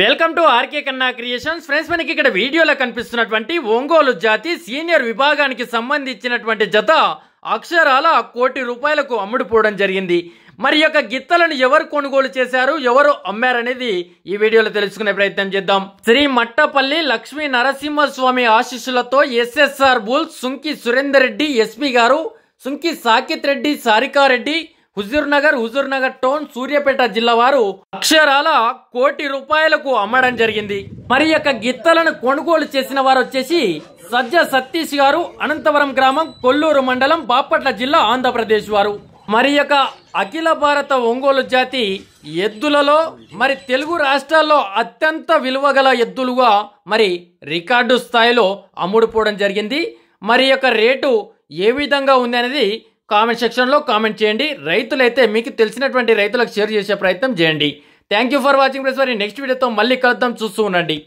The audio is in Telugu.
welcome to RK Kanna creations friends మనకి ఇక్కడ వీడియోలో కనిపిస్తున్నటువంటి ఒంగోలు జాతి సీనియర్ విభాగానికి సంబంధించినటువంటి జత అక్షరాల కోటి రూపాయలకు అమ్ముడుపోవడం జరిగింది మరి యొక్క గిత్తలను ఎవరు కొనుగోలు చేశారు ఎవరు అమ్మారనేది ఈ వీడియోలో తెలుసుకునే ప్రయత్నం చేద్దాం శ్రీ మట్టపల్లి లక్ష్మీ నరసింహస్వామి ఆశీస్సులతో ఎస్ఎస్ఆర్ బుల్ సుంకి సురేందర్ రెడ్డి ఎస్పీ గారు సుంకి సాకిత్ రెడ్డి సారికారెడ్డి హుజూర్నగర్ హుజూర్నగర్ టౌన్ సూర్యాపేట జిల్లా వారు అక్షరాల కోటి రూపాయలకు అమ్మడం జరిగింది మరి యొక్క గిత్తలను కొనుగోలు చేసిన వారు వచ్చేసి సజ్జ సతీష్ గారు అనంతవరం గ్రామం కొల్లూరు మండలం బాపట్ల జిల్లా ఆంధ్రప్రదేశ్ వారు మరి యొక్క అఖిల భారత ఒంగోలు జాతి ఎద్దులలో మరి తెలుగు రాష్ట్రాల్లో అత్యంత విలువగల ఎద్దులుగా మరి రికార్డు స్థాయిలో అమ్ముడుపోవడం జరిగింది మరి యొక్క రేటు ఏ విధంగా ఉంది అనేది కామెంట్ సెక్షన్లో కామెంట్ చేయండి రైతులైతే మీకు తెలిసినటువంటి రైతులకు షేర్ చేసే ప్రయత్నం చేయండి thank you for watching press వారి నెక్స్ట్ వీడియోతో మళ్ళీ కలుద్దాం చూస్తూ ఉండండి